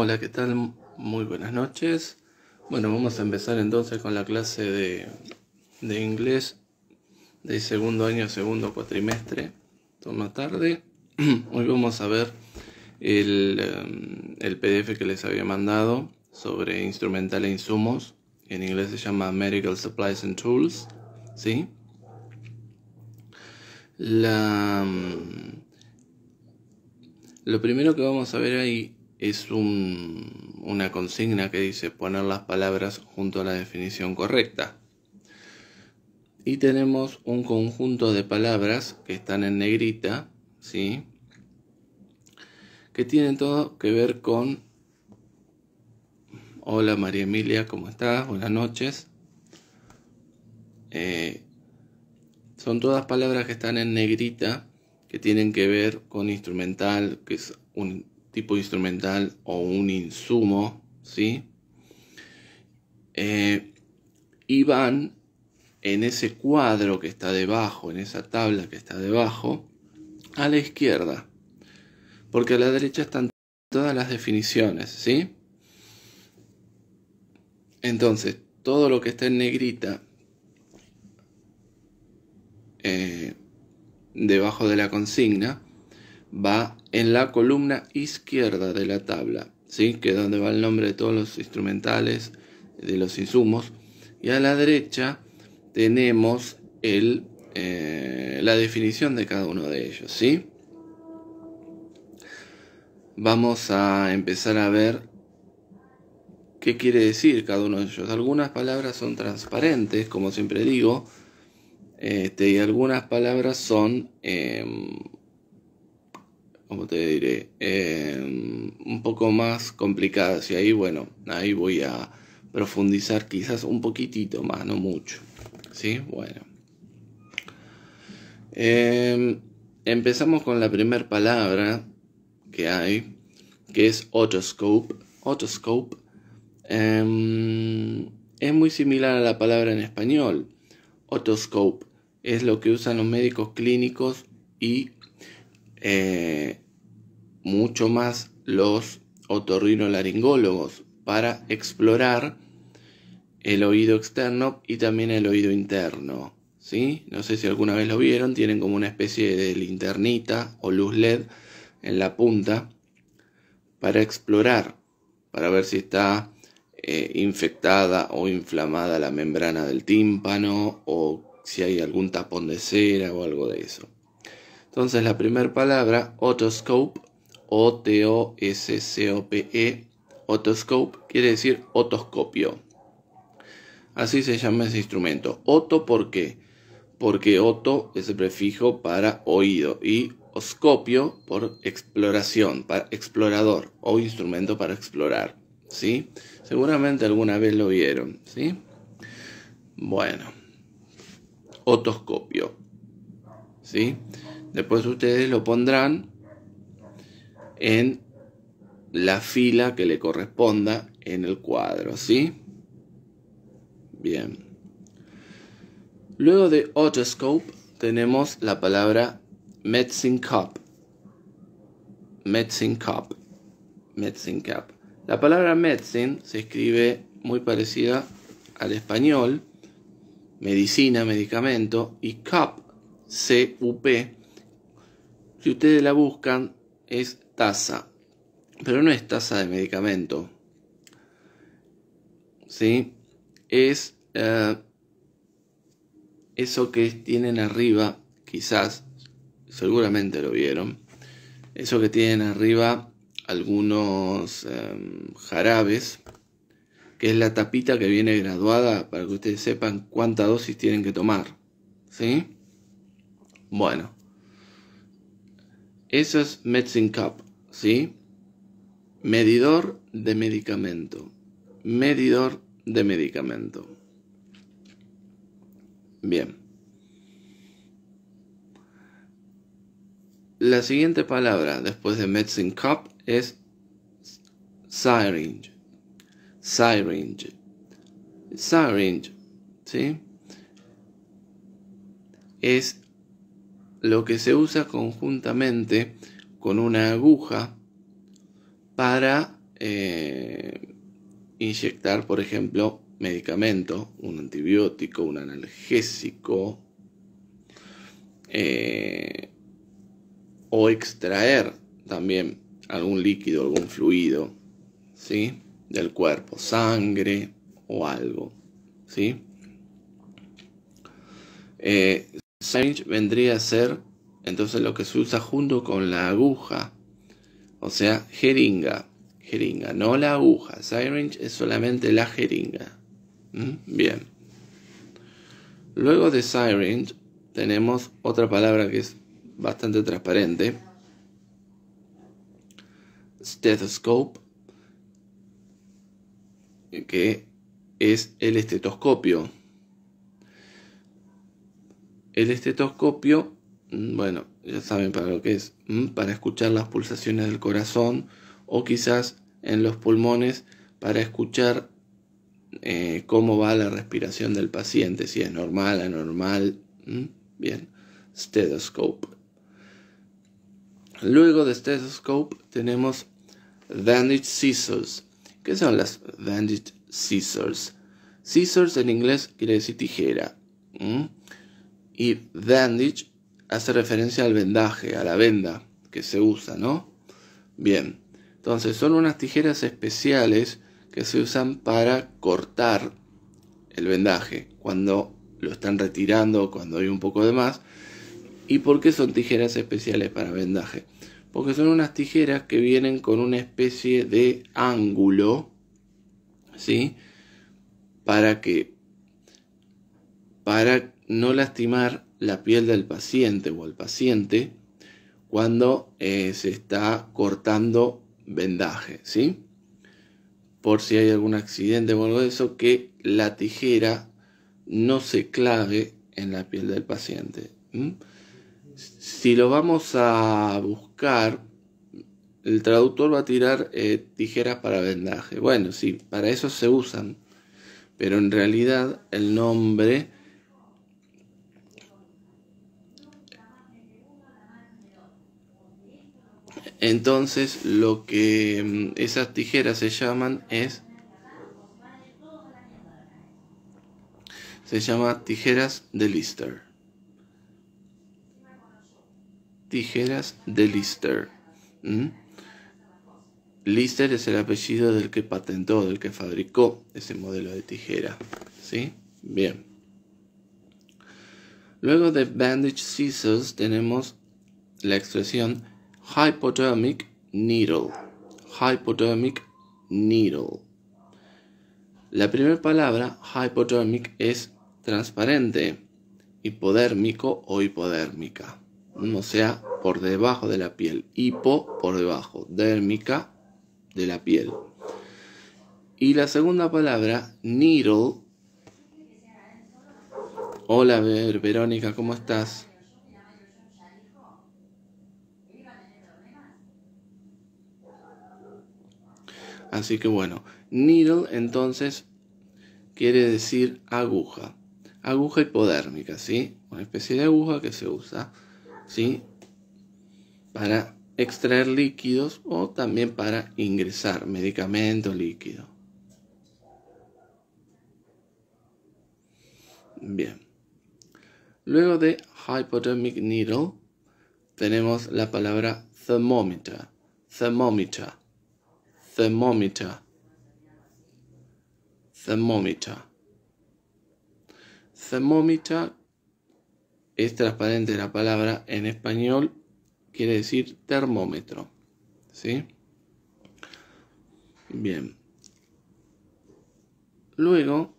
Hola, ¿qué tal? Muy buenas noches. Bueno, vamos a empezar entonces con la clase de, inglés de segundo año, segundo cuatrimestre, toma tarde. Hoy vamos a ver el, em, el PDF que les había mandado sobre instrumental e insumos. En inglés se llama Medical Supplies and Tools. ¿Sí? La, em, lo primero que vamos a ver ahí es una consigna que dice poner las palabras junto a la definición correcta. Y tenemos un conjunto de palabras que están en negrita, ¿sí? Que tienen todo que ver con... Hola María Emilia, ¿cómo estás? Buenas noches. Eh, son todas palabras que están en negrita, que tienen que ver con instrumental, que es un tipo instrumental o un insumo, ¿sí? y eh, van en ese cuadro que está debajo, en esa tabla que está debajo, a la izquierda. Porque a la derecha están todas las definiciones, ¿sí? Entonces, todo lo que está en negrita eh, debajo de la consigna va en la columna izquierda de la tabla, ¿sí? que es donde va el nombre de todos los instrumentales, de los insumos. Y a la derecha tenemos el, eh, la definición de cada uno de ellos. ¿sí? Vamos a empezar a ver qué quiere decir cada uno de ellos. Algunas palabras son transparentes, como siempre digo, este, y algunas palabras son... Em, como te diré, eh, un poco más complicadas. Y ahí, bueno, ahí voy a profundizar quizás un poquitito más, no mucho. ¿Sí? Bueno. Em, empezamos con la primera palabra que hay, que es otoscope. Otoscope em, es muy similar a la palabra en español. Otoscope es lo que usan los médicos clínicos y eh, mucho más los otorrinolaringólogos para explorar el oído externo y también el oído interno. ¿sí? No sé si alguna vez lo vieron, tienen como una especie de linternita o luz LED en la punta para explorar, para ver si está eh, infectada o inflamada la membrana del tímpano o si hay algún tapón de cera o algo de eso. Entonces la primera palabra, otoscope, O-T-O-S-C-O-P-E, otoscope quiere decir otoscopio. Así se llama ese instrumento. Oto ¿por qué? Porque oto es el prefijo para oído y oscopio por exploración, para explorador o instrumento para explorar. ¿Sí? Seguramente alguna vez lo vieron, ¿sí? Bueno. Otoscopio. ¿Sí? Después ustedes lo pondrán en la fila que le corresponda en el cuadro, ¿sí? Bien. Luego de otoscope tenemos la palabra medicine cup. Medicine cup. Medicine cup. La palabra medicine se escribe muy parecida al español, medicina, medicamento, y cup, C-U-P, si ustedes la buscan, es taza, pero no es taza de medicamento. ¿Sí? Es eh, eso que tienen arriba, quizás, seguramente lo vieron, eso que tienen arriba algunos em, jarabes, que es la tapita que viene graduada para que ustedes sepan cuánta dosis tienen que tomar. ¿Sí? Bueno. Eso es medicine cup, ¿sí? Medidor de medicamento. Medidor de medicamento. Bien. La siguiente palabra después de medicine cup es syringe. Syringe. Syringe. ¿Sí? Es lo que se usa conjuntamente con una aguja para eh, inyectar, por ejemplo, medicamento, un antibiótico, un analgésico, eh, o extraer también algún líquido, algún fluido, ¿sí? Del cuerpo, sangre o algo, ¿sí? Eh, Syringe vendría a ser entonces lo que se usa junto con la aguja, o sea, jeringa, jeringa, no la aguja. Syringe es solamente la jeringa. ¿Mm? Bien. Luego de syringe tenemos otra palabra que es bastante transparente. Stethoscope, que es el estetoscopio. El estetoscopio, mm, bueno, ya saben para lo que es, mm, para escuchar las pulsaciones del corazón o quizás en los pulmones para escuchar eh, cómo va la respiración del paciente, si es normal, anormal. Mm, bien, stethoscope. Luego de stethoscope tenemos bandage scissors. ¿Qué son las bandage scissors? Scissors en inglés quiere decir tijera. Y bandage hace referencia al vendaje, a la venda que se usa, ¿no? Bien, entonces son unas tijeras especiales que se usan para cortar el vendaje cuando lo están retirando, cuando hay un poco de más. ¿Y por qué son tijeras especiales para vendaje? Porque son unas tijeras que vienen con una especie de ángulo, ¿sí? Para que, para no lastimar la piel del paciente o al paciente cuando eh, se está cortando vendaje, ¿sí? Por si hay algún accidente o algo de eso, que la tijera no se clave en la piel del paciente. Si lo vamos a buscar, el traductor va a tirar eh, tijeras para vendaje. Bueno, sí, para eso se usan, pero en realidad el nombre Entonces lo que mm, esas tijeras se llaman es... Se llama tijeras de Lister. Tijeras de Lister. Lister es el apellido del que patentó, del que fabricó ese modelo de tijera. ¿Sí? Bien. Luego de bandage scissors tenemos la expresión hypodermic needle. Hypodermic needle. La primera palabra, hypodermic, es transparente, hipodérmico o hipodérmica. O sea, por debajo de la piel. Hipo por debajo, dérmica de la piel. Y la segunda palabra, needle. Hola, Verónica, ¿cómo estás? Así que bueno, needle entonces quiere decir aguja. Aguja hipodérmica, ¿sí? Una especie de aguja que se usa, ¿sí? Para extraer líquidos o también para ingresar medicamento líquido. Bien. Luego de hypodermic needle tenemos la palabra thermometer. Thermometer thermometer thermometer thermometer es transparente la palabra en español quiere decir termómetro ¿sí? bien luego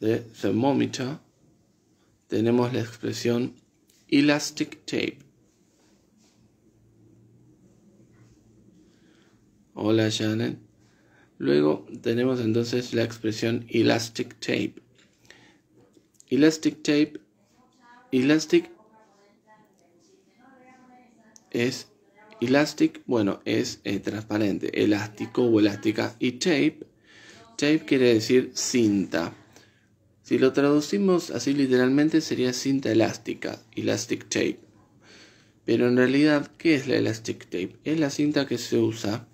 de thermometer tenemos la expresión elastic tape Hola Shannon. Luego tenemos entonces la expresión elastic tape. Elastic tape, elastic es elastic, bueno, es eh, transparente, elástico o elástica y tape, tape quiere decir cinta. Si lo traducimos así literalmente sería cinta elástica, elastic tape. Pero en realidad, ¿qué es la elastic tape? Es la cinta que se usa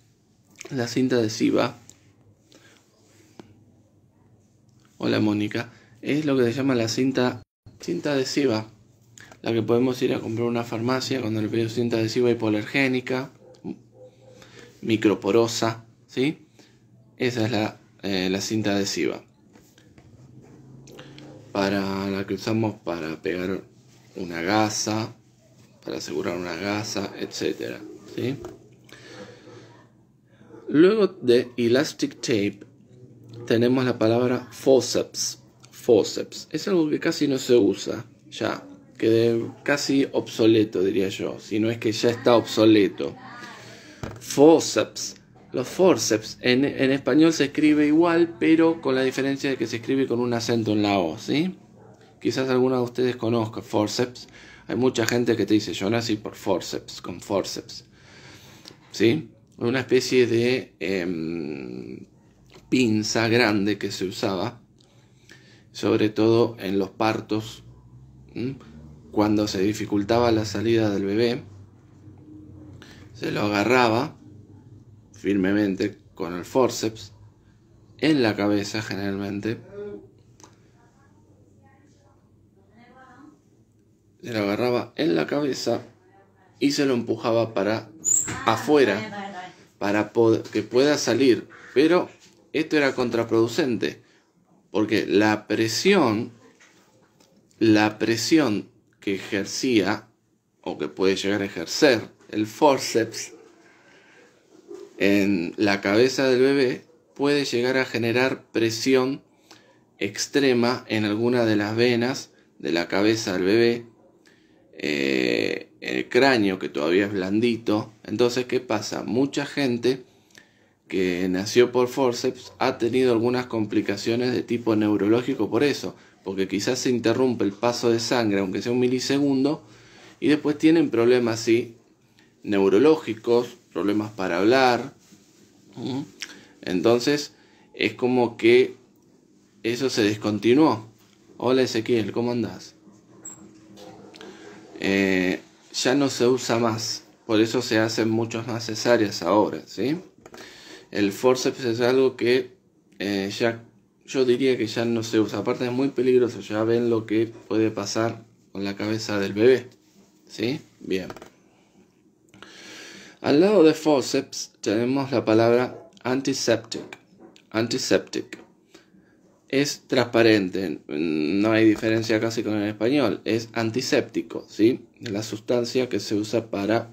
la cinta adhesiva hola Mónica es lo que se llama la cinta, cinta adhesiva, la que podemos ir a comprar una farmacia cuando le pedimos cinta adhesiva hipoalergénica, microporosa, ¿sí? Esa es la, eh, la cinta adhesiva. Para la que usamos para pegar una gasa, para asegurar una gasa, etcétera, ¿sí? Luego de elastic tape tenemos la palabra forceps. Forceps es algo que casi no se usa ya, que casi obsoleto diría yo, si no es que ya está obsoleto. Forceps. Los forceps en, en español se escribe igual, pero con la diferencia de que se escribe con un acento en la O, ¿sí? Quizás alguno de ustedes conozca forceps. Hay mucha gente que te dice, yo nací por forceps, con forceps. ¿Sí? una especie de em, pinza grande que se usaba, sobre todo en los partos, cuando se dificultaba la salida del bebé, se lo agarraba firmemente con el forceps en la cabeza generalmente. Se lo agarraba en la cabeza y se lo empujaba para afuera para que pueda salir. Pero esto era contraproducente, porque la presión, la presión que ejercía o que puede llegar a ejercer el forceps en la cabeza del bebé puede llegar a generar presión extrema en alguna de las venas de la cabeza del bebé eh, el cráneo que todavía es blandito. Entonces, ¿qué pasa? Mucha gente que nació por forceps ha tenido algunas complicaciones de tipo neurológico por eso, porque quizás se interrumpe el paso de sangre, aunque sea un milisegundo, y después tienen problemas sí, neurológicos, problemas para hablar. Entonces, es como que eso se descontinuó. Hola Ezequiel, ¿cómo andás? Eh, ya no se usa más. Por eso se hacen muchas más cesáreas ahora, ¿sí? El forceps es algo que eh, ya yo diría que ya no se usa. Aparte es muy peligroso, ya ven lo que puede pasar con la cabeza del bebé. ¿Sí? Bien. Al lado de forceps tenemos la palabra antiseptic. Antiseptic es transparente, no hay diferencia casi con el español, es antiséptico, ¿sí? La sustancia que se usa para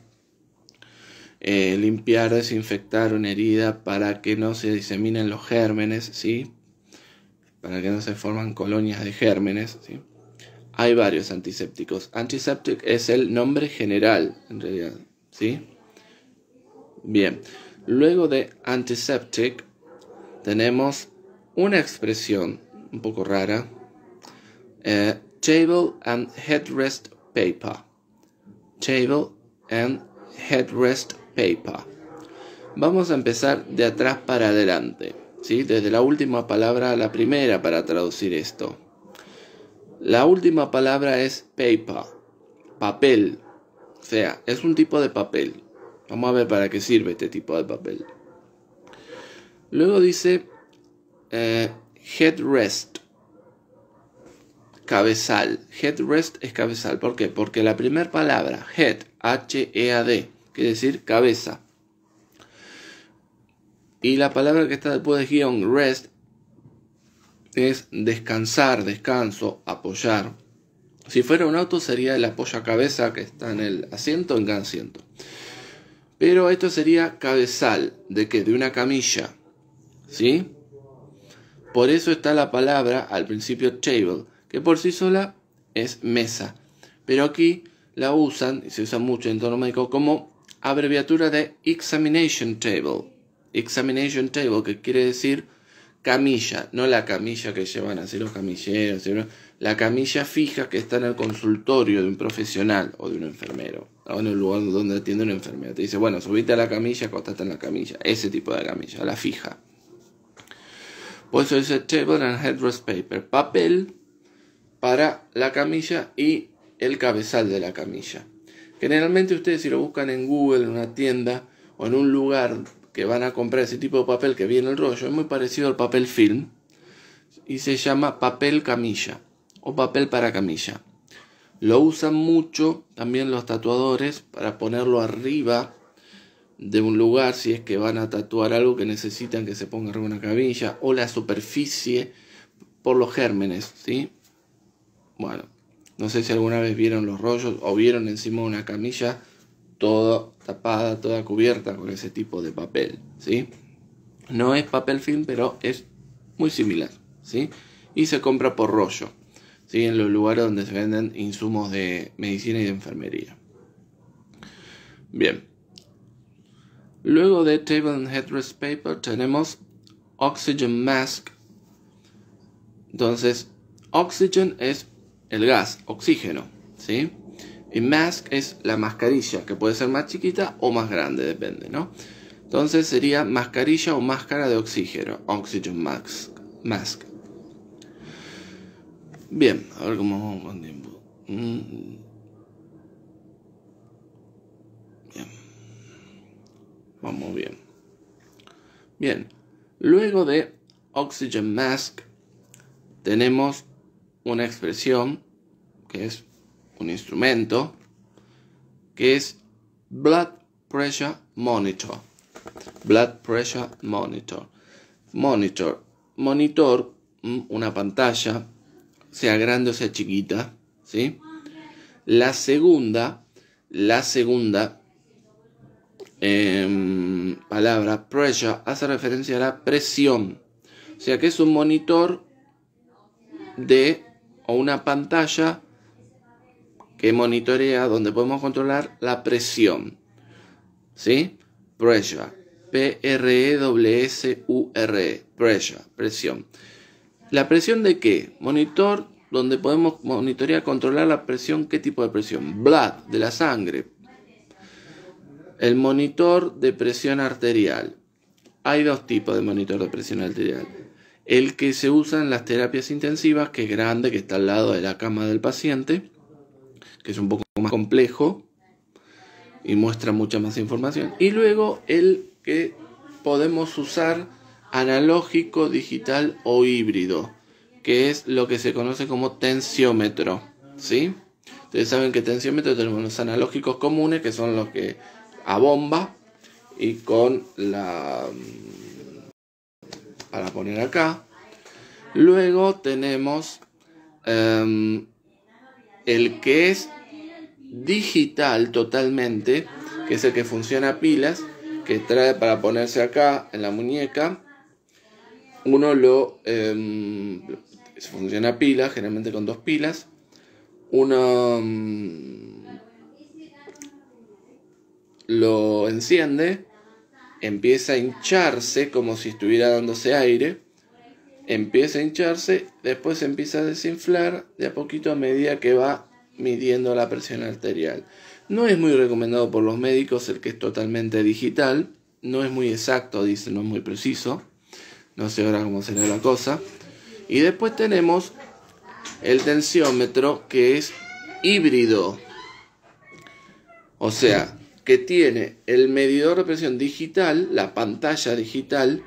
eh, limpiar, desinfectar una herida para que no se diseminen los gérmenes, ¿sí? Para que no se forman colonias de gérmenes, ¿sí? Hay varios antisépticos. Antiseptic es el nombre general, en realidad, ¿sí? Bien. Luego de antiseptic tenemos una expresión un poco rara, eh, table and headrest paper. Table and headrest paper. Vamos a empezar de atrás para adelante, ¿sí? desde la última palabra a la primera para traducir esto. La última palabra es paper, papel, o sea, es un tipo de papel. Vamos a ver para qué sirve este tipo de papel. Luego dice eh, headrest. Cabezal. Headrest es cabezal. ¿Por qué? Porque la primera palabra, head, H-E-A-D, quiere decir cabeza. Y la palabra que está después de guión, rest, es descansar, descanso, apoyar. Si fuera un auto sería el cabeza que está en el asiento en el asiento. Pero esto sería cabezal, ¿de que De una camilla. ¿Sí? Por eso está la palabra al principio table, que por sí sola es mesa. Pero aquí la usan, y se usa mucho en tono médico, como abreviatura de examination table. Examination table, que quiere decir camilla, no la camilla que llevan así los camilleros, sino la camilla fija que está en el consultorio de un profesional o de un enfermero, o en el lugar donde atiende un enfermero. Te dice, bueno, subite a la camilla, acostate en la camilla, ese tipo de camilla, la fija. Por eso dice table and headrest paper, papel para la camilla y el cabezal de la camilla. Generalmente ustedes si lo buscan en Google, en una tienda o en un lugar que van a comprar ese tipo de papel que viene el rollo, es muy parecido al papel film y se llama papel camilla o papel para camilla. Lo usan mucho también los tatuadores para ponerlo arriba de un lugar, si es que van a tatuar algo que necesitan que se ponga arriba una cabilla, o la superficie por los gérmenes, ¿sí? Bueno, no sé si alguna vez vieron los rollos o vieron encima una camilla toda tapada, toda cubierta con ese tipo de papel, ¿sí? No es papel film, pero es muy similar, ¿sí? Y se compra por rollo, ¿sí? En los lugares donde se venden insumos de medicina y de enfermería. Bien. Luego de Table and Headrest Paper tenemos Oxygen Mask. Entonces, Oxygen es el gas, oxígeno, ¿sí? Y mask es la mascarilla, que puede ser más chiquita o más grande, depende, ¿no? Entonces sería mascarilla o máscara de oxígeno, oxygen mask. mask. Bien, a ver cómo vamos con tiempo. Mm, Vamos bien. Bien, luego de oxygen mask tenemos una expresión que es un instrumento que es blood pressure monitor. Blood pressure monitor. Monitor. Monitor, mm, una pantalla, sea grande o sea chiquita, ¿sí? La segunda, la segunda Em, palabra pressure hace referencia a la presión. O sea que es un monitor de o una pantalla que monitorea donde podemos controlar la presión. ¿Sí? Pressure. P R E S U R E. Pressure, presión. ¿La presión de qué? Monitor donde podemos monitorear, controlar la presión, ¿qué tipo de presión? Blood, de la sangre, el monitor de presión arterial. Hay dos tipos de monitor de presión arterial. El que se usa en las terapias intensivas, que es grande, que está al lado de la cama del paciente, que es un poco más complejo y muestra mucha más información. Y luego el que podemos usar analógico, digital o híbrido, que es lo que se conoce como tensiómetro. ¿Sí? Ustedes saben que tensiómetro tenemos los analógicos comunes, que son los que a bomba y con la... Mm, para poner acá. Luego tenemos em, el que es digital totalmente, que es el que funciona pilas, que trae para ponerse acá en la muñeca. Uno lo em, funciona a pilas, generalmente con dos pilas. Uno mm, lo enciende, empieza a hincharse como si estuviera dándose aire, empieza a hincharse, después empieza a desinflar de a poquito a medida que va midiendo la presión arterial. No es muy recomendado por los médicos el que es totalmente digital, no es muy exacto, dice, no es muy preciso, no sé ahora cómo será la cosa. Y después tenemos el tensiómetro que es híbrido. O sea, que tiene el medidor de presión digital, la pantalla digital,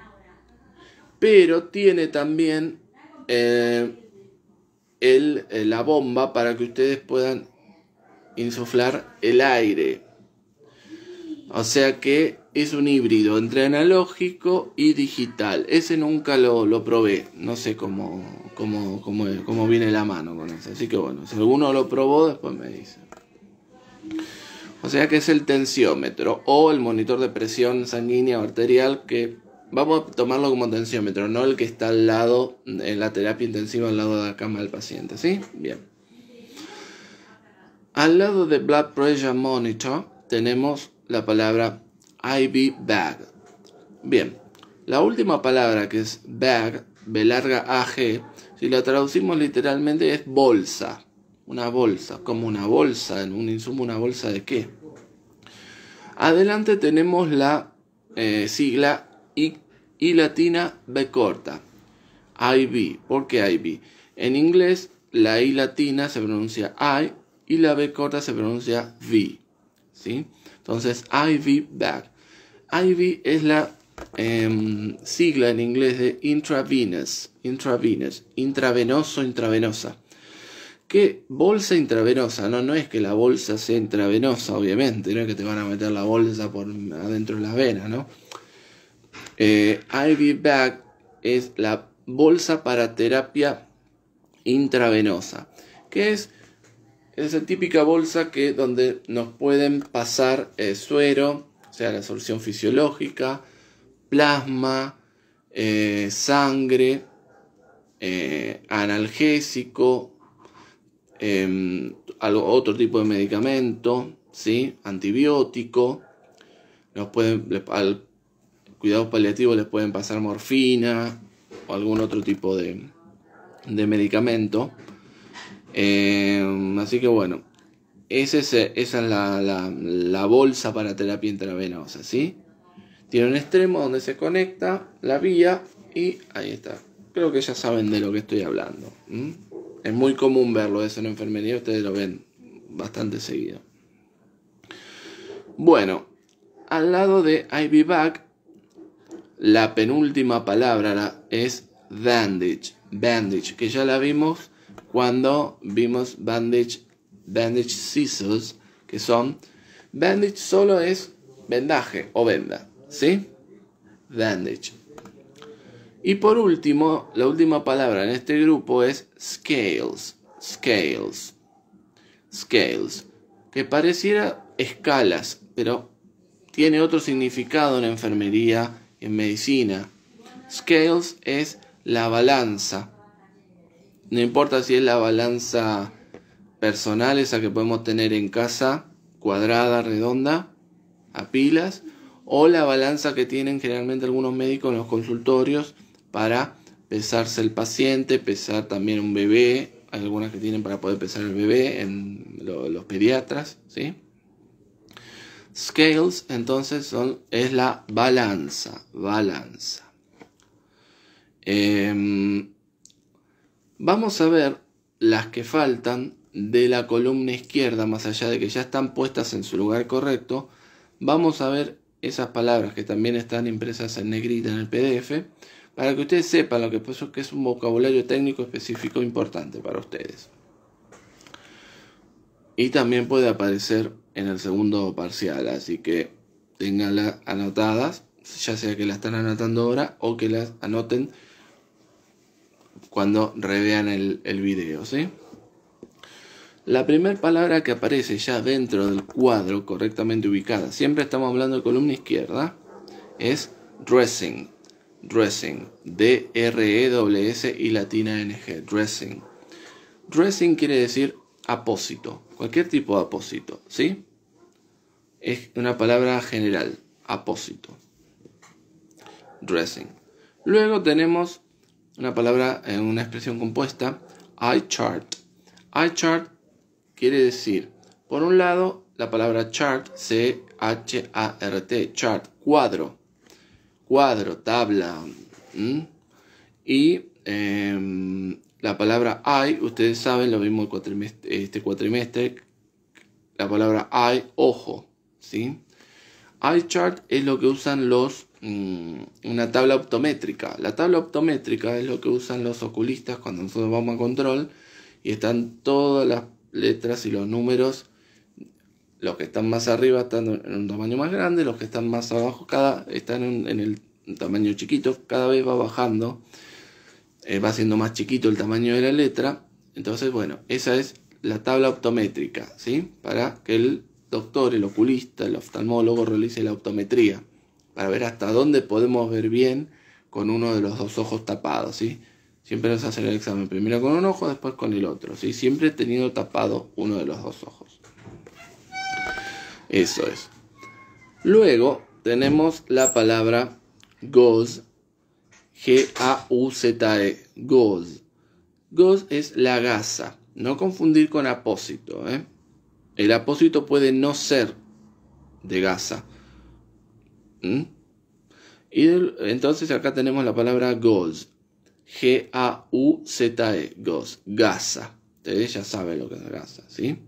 pero tiene también eh, eh, la bomba para que ustedes puedan insuflar el aire. O sea que es un híbrido entre analógico y digital. Ese nunca lo, probé. No sé cómo, cómo, cómo, cómo viene la mano con eso. Así que bueno, si alguno lo probó, después me dice. O sea que es el tensiómetro o el monitor de presión sanguínea o arterial que vamos a tomarlo como tensiómetro, no el que está al lado, en la terapia intensiva al lado de la cama del paciente, ¿sí? Bien. Al lado de Blood Pressure Monitor tenemos la palabra IV bag. Bien, la última palabra que es bag, B larga AG, si la traducimos literalmente es bolsa. Una bolsa, como una bolsa, en un insumo, una bolsa de qué? Adelante tenemos la eh, sigla I, latina B corta. IV. ¿Por qué IB? En inglés la I latina se pronuncia I y la B corta se pronuncia V. ¿sí? Entonces IV back. IV es la em, sigla en inglés de intravenous. Intravenous. Intravenoso, intravenosa. ¿Qué bolsa intravenosa, no, no es que la bolsa sea intravenosa, obviamente, no es que te van a meter la bolsa por adentro de las venas, ¿no? Eh, IV Bag es la bolsa para terapia intravenosa, que es esa típica bolsa que donde nos pueden pasar eh, suero, o sea, la solución fisiológica, plasma, eh, sangre, eh, analgésico, Em, otro tipo de medicamento, ¿sí? antibiótico, cuidados pueden, les, al cuidado paliativo les pueden pasar morfina o algún otro tipo de, de medicamento. Em, así que bueno, esa es la, la, bolsa para terapia intravenosa, ¿sí? Tiene un extremo donde se conecta la vía y ahí está. Creo que ya saben de lo que estoy hablando. Es muy común verlo eso en enfermería, ustedes lo ven bastante seguido. Bueno, al lado de ivy la penúltima palabra es bandage, bandage, que ya la vimos cuando vimos bandage, bandage scissors, que son bandage solo es vendaje o venda, ¿sí? Bandage. Y por último, la última palabra en este grupo es scales, scales, scales, que pareciera escalas, pero tiene otro significado en enfermería, en medicina. Scales es la balanza. No importa si es la balanza personal, esa que podemos tener en casa, cuadrada, redonda, a pilas, o la balanza que tienen generalmente algunos médicos en los consultorios, para pesarse el paciente, pesar también un bebé, algunas que tienen para poder pesar el bebé en los pediatras, ¿sí? Scales, entonces, son, es la balanza, balanza. Em, vamos a ver las que faltan de la columna izquierda, más allá de que ya están puestas en su lugar correcto. Vamos a ver esas palabras que también están impresas en negrita en el PDF para que ustedes sepan lo que pasó, que es un vocabulario técnico específico importante para ustedes. Y también puede aparecer en el segundo parcial, así que tenganlas anotadas, ya sea que las están anotando ahora o que las anoten cuando revean el, video, La primera palabra que aparece ya dentro del cuadro correctamente ubicada, siempre estamos hablando de columna izquierda, es dressing Dressing, D-R-E-S-S y latina g Dressing. Dressing quiere decir apósito, cualquier tipo de apósito, ¿sí? Es una palabra general, apósito. Dressing. Luego tenemos una palabra, eh, una expresión compuesta, I chart. I chart quiere decir, por un lado, la palabra chart, C-H-A-R-T, chart, cuadro cuadro, tabla. Y em, la palabra hay ustedes saben, lo mismo este cuatrimestre, la palabra hay ojo, ¿sí? I chart es lo que usan los, mm, una tabla optométrica. La tabla optométrica es lo que usan los oculistas cuando nosotros vamos a control y están todas las letras y los números los que están más arriba están en un tamaño más grande, los que están más abajo cada, están en, el tamaño chiquito, cada vez va bajando, eh, va siendo más chiquito el tamaño de la letra. Entonces, bueno, esa es la tabla optométrica, ¿sí? Para que el doctor, el oculista, el oftalmólogo realice la optometría, para ver hasta dónde podemos ver bien con uno de los dos ojos tapados, ¿sí? Siempre nos hacen el examen primero con un ojo, después con el otro, ¿sí? Siempre teniendo tapado uno de los dos ojos. Eso es. Luego tenemos la palabra goz, G-A-U-Z-E, goz. Goz es la gasa, no confundir con apósito. ¿eh? El apósito puede no ser de gasa. ¿Mm? Y entonces acá tenemos la palabra goz, G-A-U-Z-E, goz, gasa. Ustedes ya saben lo que es gasa, ¿sí?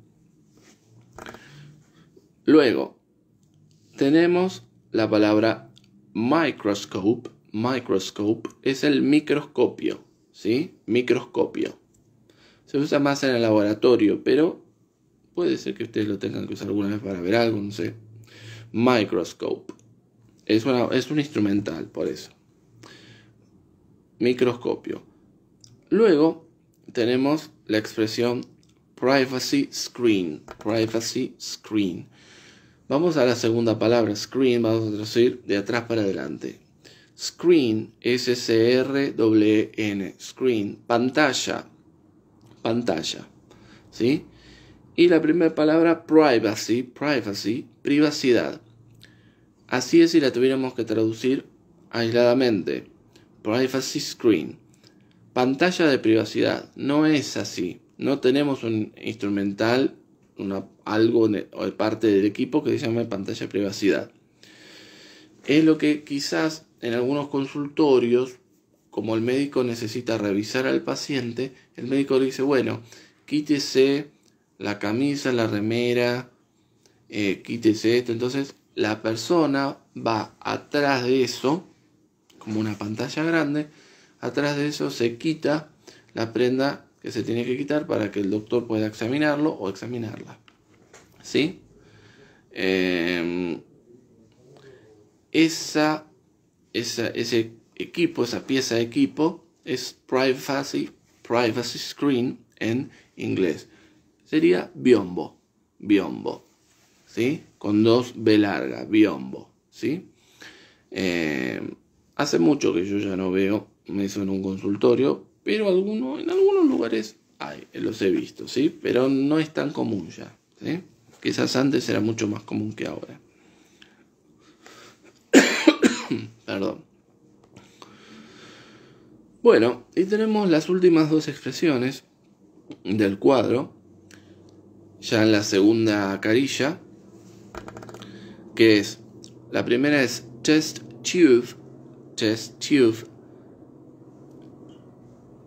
Luego, tenemos la palabra microscope. Microscope es el microscopio, ¿sí? Microscopio. Se usa más en el laboratorio, pero puede ser que ustedes lo tengan que usar alguna vez para ver algo, no sé. Microscope. Es, es un instrumental, por eso. Microscopio. Luego tenemos la expresión privacy screen. Privacy screen Vamos a la segunda palabra, screen, vamos a traducir de atrás para adelante. Screen, S-C-R-W-N, screen, pantalla, pantalla, ¿sí? Y la primera palabra, privacy, privacy, privacidad. Así es si la tuviéramos que traducir aisladamente. Privacy screen. Pantalla de privacidad. No es así. No tenemos un instrumental, una algo de parte del equipo que se llama pantalla privacidad. Es lo que quizás en algunos consultorios, como el médico necesita revisar al paciente, el médico le dice, bueno, quítese la camisa, la remera, eh, quítese esto. Entonces la persona va atrás de eso, como una pantalla grande, atrás de eso se quita la prenda que se tiene que quitar para que el doctor pueda examinarlo o examinarla. ¿sí? Em, esa, esa, ese equipo, esa pieza de equipo es privacy, privacy screen en inglés. Sería biombo, biombo, ¿sí? Con dos B larga, biombo, ¿sí? Em, hace mucho que yo ya no veo eso en un consultorio, pero en algunos lugares hay, los he visto, ¿sí? Pero no es tan común ya, ¿sí? Quizás antes era mucho más común que ahora. Perdón. Bueno, y tenemos las últimas dos expresiones del cuadro, ya en la segunda carilla, que es, la primera es test tube, test tube.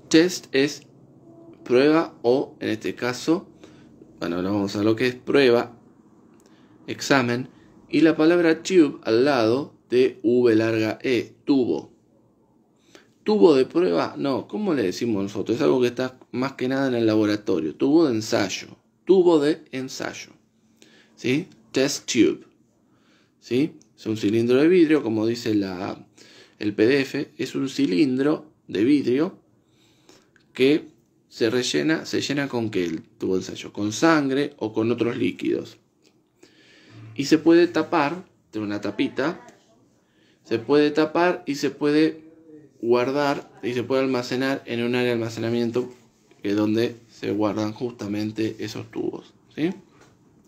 Test es prueba o, en este caso, bueno, ahora vamos a lo que es prueba, examen, y la palabra tube al lado de V larga E, tubo. Tubo de prueba, no, ¿cómo le decimos nosotros? Es algo que está más que nada en el laboratorio. Tubo de ensayo, tubo de ensayo. ¿Sí? Test tube. ¿Sí? Es un cilindro de vidrio, como dice la, el PDF, es un cilindro de vidrio que se rellena, se llena con qué el tubo ensayo, con sangre o con otros líquidos. Y se puede tapar, tiene una tapita, se puede tapar y se puede guardar y se puede almacenar en un área de almacenamiento que es donde se guardan justamente esos tubos. ¿sí?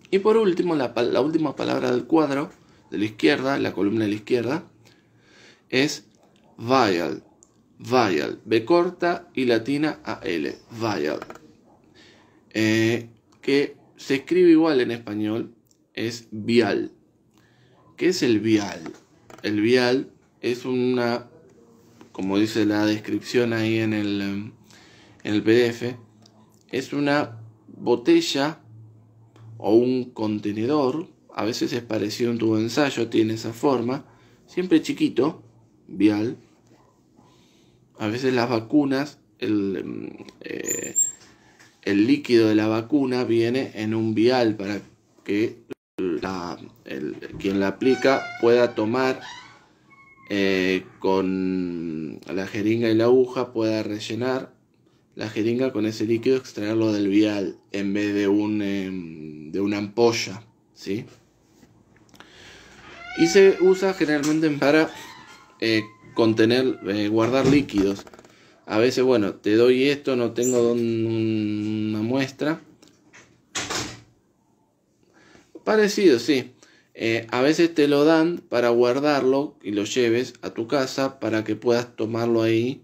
Y por último, la, la última palabra del cuadro, de la izquierda, la columna de la izquierda, es vial vial, B corta y latina a L, vial, eh, que se escribe igual en español, es vial. ¿Qué es el vial? El vial es una, como dice la descripción ahí en el, en el PDF, es una botella o un contenedor, a veces es parecido a un tubo ensayo, tiene esa forma, siempre chiquito, vial, a veces las vacunas, mm, eh, el, líquido de la vacuna viene en un vial para que quien la aplica pueda tomar eh, con la jeringa y la aguja, pueda rellenar la jeringa con ese líquido, extraerlo del vial en vez de, un, em, de una ampolla. ¿sí? Y se usa generalmente para eh, contener, eh, guardar líquidos. A veces, bueno, te doy esto, no tengo una muestra. Parecido, sí. Eh, a veces te lo dan para guardarlo y lo lleves a tu casa para que puedas tomarlo ahí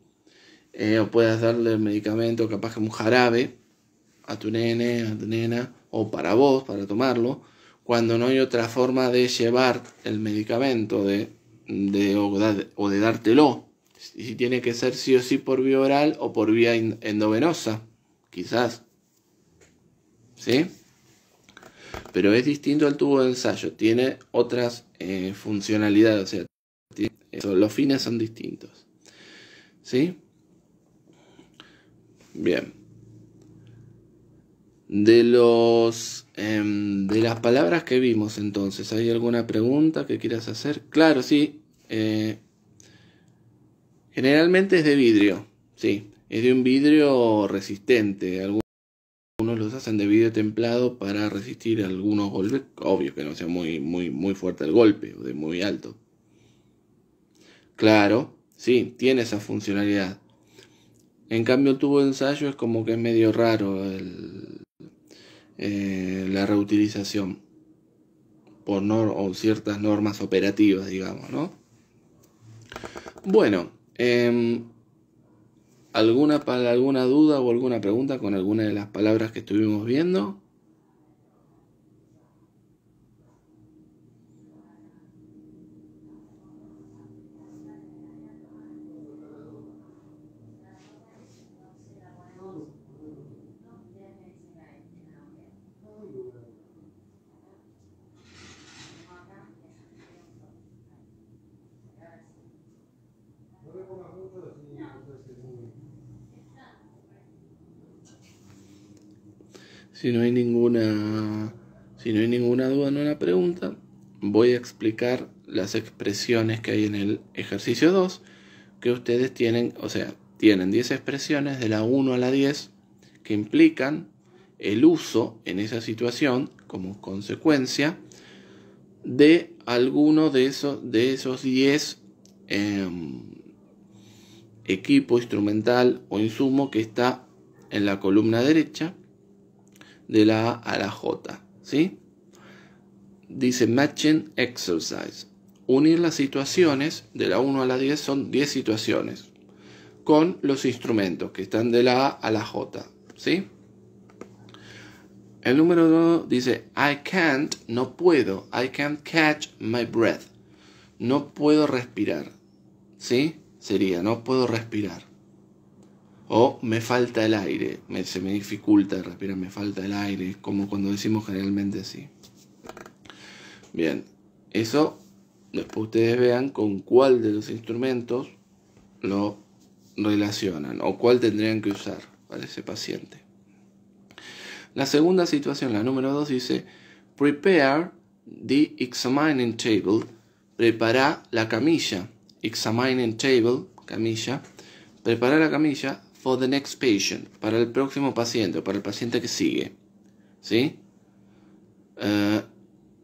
eh, o puedas darle el medicamento, capaz que un jarabe a tu nene, a tu nena o para vos, para tomarlo, cuando no hay otra forma de llevar el medicamento, de de, o, de dártelo. Y si tiene que ser sí o sí por vía oral o por vía endovenosa, quizás. ¿Sí? Pero es distinto al tubo de ensayo, tiene otras eh, funcionalidades, o sea, los fines son distintos. ¿Sí? Bien. De los Em, de las palabras que vimos entonces, ¿hay alguna pregunta que quieras hacer? Claro, sí. Eh, generalmente es de vidrio, sí. Es de un vidrio resistente. Algunos los hacen de vidrio templado para resistir algunos golpes. Obvio que no sea muy, muy, muy fuerte el golpe o de muy alto. Claro, sí, tiene esa funcionalidad. En cambio, el tubo de ensayo es como que es medio raro el, eh, la reutilización por o ciertas normas operativas, digamos, ¿no? Bueno, em, ¿alguna, ¿alguna duda o alguna pregunta con alguna de las palabras que estuvimos viendo? Si no hay ninguna, si no hay ninguna duda en una pregunta, voy a explicar las expresiones que hay en el ejercicio 2, que ustedes tienen, o sea, tienen 10 expresiones de la 1 a la 10 que implican el uso en esa situación como consecuencia de alguno de esos, de esos 10 em, equipo instrumental o insumo que está en la columna derecha de la A a la J. ¿sí? Dice Matching Exercise. Unir las situaciones de la 1 a la 10 son 10 situaciones con los instrumentos que están de la A a la J. ¿sí? El número 2 dice I can't, no puedo, I can't catch my breath. No puedo respirar. ¿Sí? Sería, no puedo respirar o me falta el aire, se me dificulta respirar, me falta el aire, como cuando decimos generalmente así. Bien, eso después ustedes vean con cuál de los instrumentos lo relacionan o cuál tendrían que usar para ese paciente. La segunda situación, la número 2, dice, prepare the examining table, prepara la camilla, examining table, camilla, prepara la camilla for the next patient, para el próximo paciente para el paciente que sigue. ¿Sí? Eh,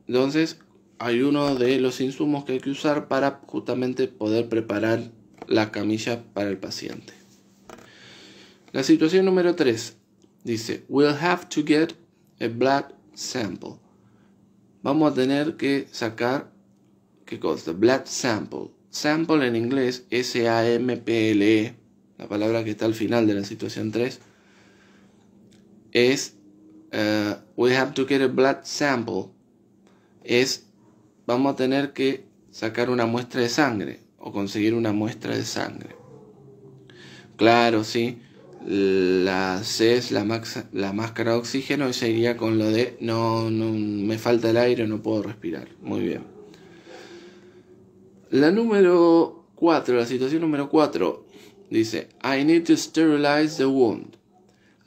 entonces, hay uno de los insumos que hay que usar para justamente poder preparar la camilla para el paciente. La situación número 3 dice, we'll have to get a blood sample. Vamos a tener que sacar, ¿qué cosa? Blood sample. Sample en inglés, S-A-M-P-L-E la palabra que está al final de la situación 3, es eh, we have to get a blood sample. Es vamos a tener que sacar una muestra de sangre o conseguir una muestra de sangre. Claro, sí. La C es la, la máscara de oxígeno y se iría con lo de no, no me falta el aire, no puedo respirar. Muy bien. La número 4, la situación número 4, Dice, I need to sterilize the wound.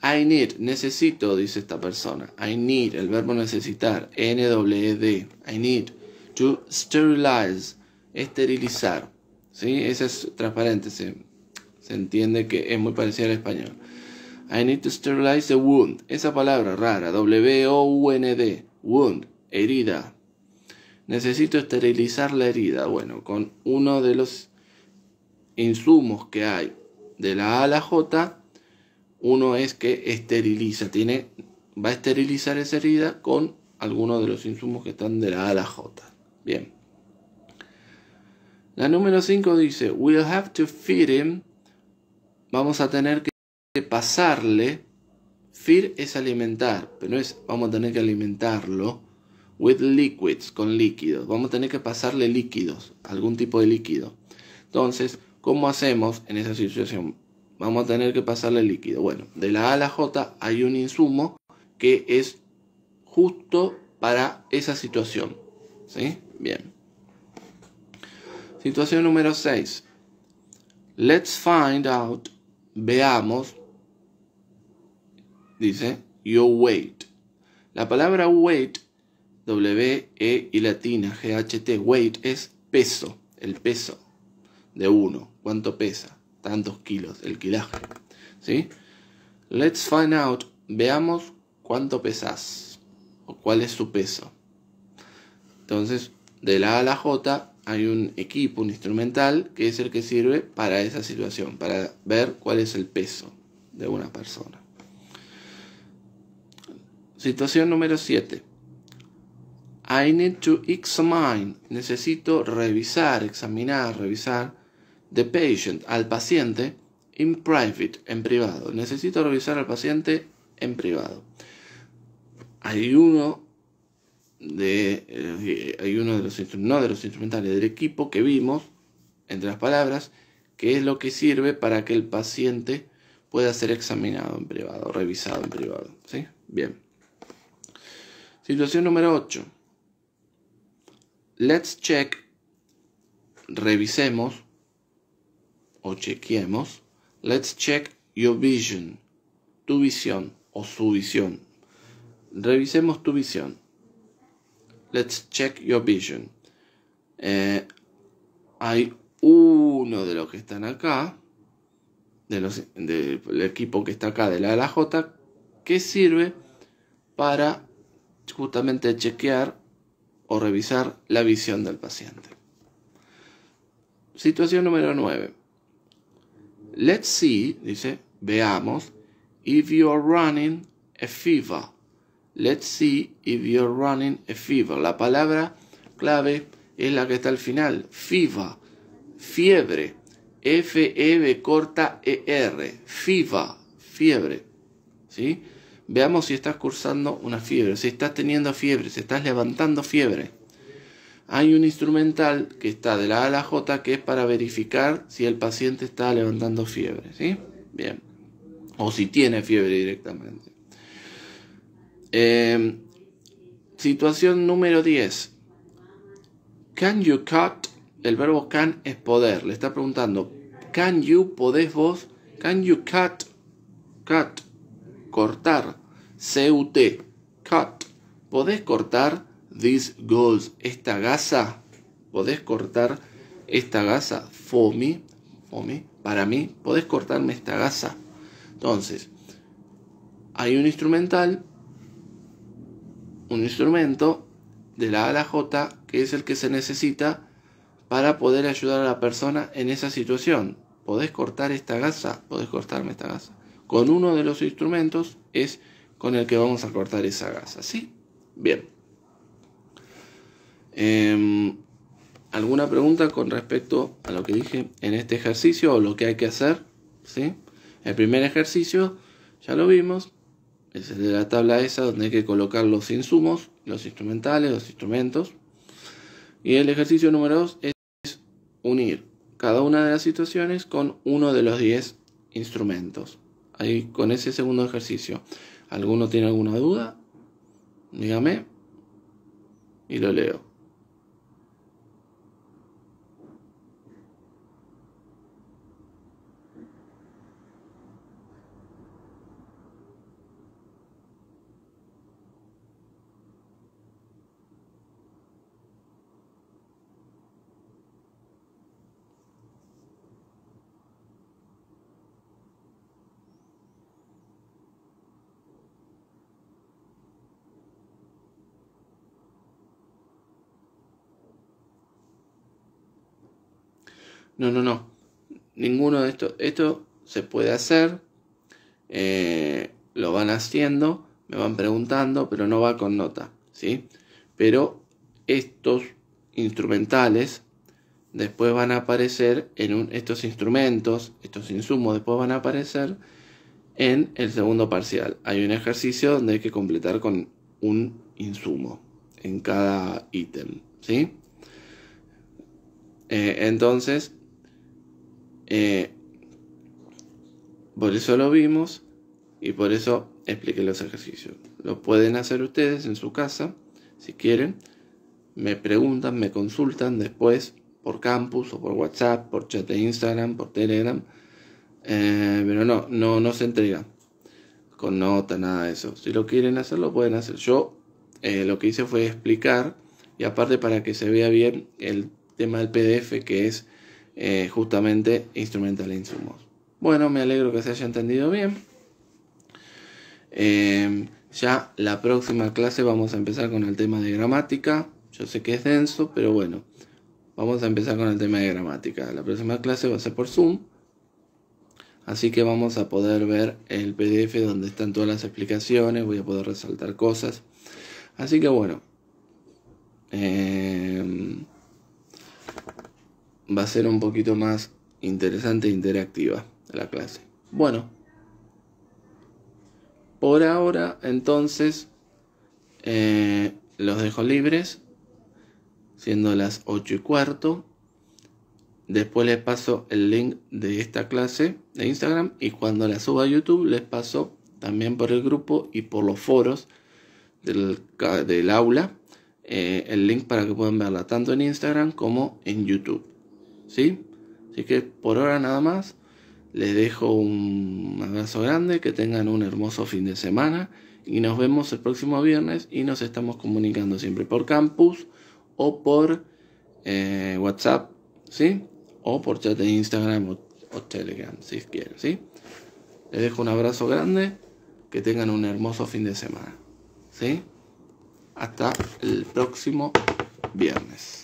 I need, necesito, dice esta persona. I need, el verbo necesitar, n w e d I need to sterilize, esterilizar. ¿Sí? Ese es transparente, se, se entiende que es muy parecido al español. I need to sterilize the wound. Esa palabra rara, W-O-U-N-D, wound, herida. Necesito esterilizar la herida. Bueno, con uno de los insumos que hay de la A a la J, uno es que esteriliza, tiene, va a esterilizar esa herida con algunos de los insumos que están de la A a la J. Bien. La número 5 dice, we'll have to feed him. Vamos a tener que pasarle. Feed es alimentar, pero es, vamos a tener que alimentarlo. With liquids, con líquidos. Vamos a tener que pasarle líquidos, algún tipo de líquido. Entonces, ¿Cómo hacemos en esa situación? Vamos a tener que pasarle líquido. Bueno, de la A a la J hay un insumo que es justo para esa situación. ¿Sí? Bien. Situación número 6. Let's find out. Veamos. Dice, your weight. La palabra weight, W-E y latina, G-H-T, weight es peso, el peso de uno. ¿Cuánto pesa? Tantos kilos, el kilaje. ¿Sí? Let's find out. Veamos cuánto pesas. O cuál es su peso. Entonces, de la A a la J hay un equipo, un instrumental, que es el que sirve para esa situación, para ver cuál es el peso de una persona. Situación número 7. I need to examine. Necesito revisar, examinar, revisar the patient, al paciente, in private, en privado. Necesito revisar al paciente en privado. Hay uno de, eh, hay uno de los, no de los instrumentales del equipo que vimos, entre las palabras, que es lo que sirve para que el paciente pueda ser examinado en privado, revisado en privado. ¿sí? Bien. Situación número 8. Let's check, revisemos o chequeemos. Let's check your vision. Tu visión o su visión. Revisemos tu visión. Let's check your vision. Eh, hay uno de los que están acá, del equipo que está acá de la J que sirve para justamente chequear o revisar la visión del paciente. Situación número 9. Let's see, dice, veamos, if you're running a fever. Let's see if you're running a fever. La palabra clave es la que está al final. Fever. Fiebre. f e corta E-R. Fever. Fiebre. ¿Sí? Veamos si estás cursando una fiebre, si estás teniendo fiebre, si estás levantando fiebre hay un instrumental que está de la A a la J que es para verificar si el paciente está levantando fiebre, ¿sí? Bien. O si tiene fiebre directamente. Em, situación número 10. Can you cut? El verbo can es poder. Le está preguntando, can you, podés vos, can you cut, cut, cortar, C-U-T, cut, podés cortar this goes, esta gasa, podés cortar esta gasa, for me, para mí, podés cortarme esta gasa. Entonces, hay un instrumental, un instrumento de la A la J, que es el que se necesita para poder ayudar a la persona en esa situación. Podés cortar esta gasa, podés cortarme esta gasa. Con uno de los instrumentos es con el que vamos a cortar esa gasa, ¿sí? Bien. Em, ¿Alguna pregunta con respecto a lo que dije en este ejercicio o lo que hay que hacer? ¿Sí? El primer ejercicio, ya lo vimos, es el de la tabla esa donde hay que colocar los insumos, los instrumentales, los instrumentos. Y el ejercicio número 2 es unir cada una de las situaciones con uno de los 10 instrumentos. Ahí con ese segundo ejercicio. ¿Alguno tiene alguna duda? Dígame y lo leo. No, no, no. Ninguno de estos. Esto se puede hacer. Eh, lo van haciendo. Me van preguntando. Pero no va con nota. ¿sí? Pero estos instrumentales. Después van a aparecer en un, estos instrumentos, estos insumos, después van a aparecer en el segundo parcial. Hay un ejercicio donde hay que completar con un insumo en cada ítem, ¿sí? Eh, entonces, eh, por eso lo vimos y por eso expliqué los ejercicios. Lo pueden hacer ustedes en su casa, si quieren. Me preguntan, me consultan después por campus o por WhatsApp, por chat de Instagram, por Telegram. Eh, pero no, no, no se entrega con nota, nada de eso. Si lo quieren hacer, lo pueden hacer. Yo eh, lo que hice fue explicar y aparte para que se vea bien el tema del PDF que es eh, justamente instrumental e insumos. Bueno, me alegro que se haya entendido bien. Eh, ya la próxima clase vamos a empezar con el tema de gramática. Yo sé que es denso, pero bueno, vamos a empezar con el tema de gramática. La próxima clase va a ser por Zoom. Así que vamos a poder ver el PDF donde están todas las explicaciones, voy a poder resaltar cosas. Así que bueno. Eh, va a ser un poquito más interesante e interactiva la clase. Bueno, por ahora entonces eh, los dejo libres, siendo las 8 y cuarto. Después les paso el link de esta clase de Instagram y cuando la suba a YouTube les paso también por el grupo y por los foros del, aula eh, el link para que puedan verla tanto en Instagram como en YouTube. ¿sí? Así que por ahora nada más. Les dejo un abrazo grande, que tengan un hermoso fin de semana y nos vemos el próximo viernes y nos estamos comunicando siempre por campus o por eh, WhatsApp, ¿sí? O por chat de Instagram o, o Telegram, si quieren, ¿sí? Les dejo un abrazo grande, que tengan un hermoso fin de semana, ¿sí? Hasta el próximo viernes.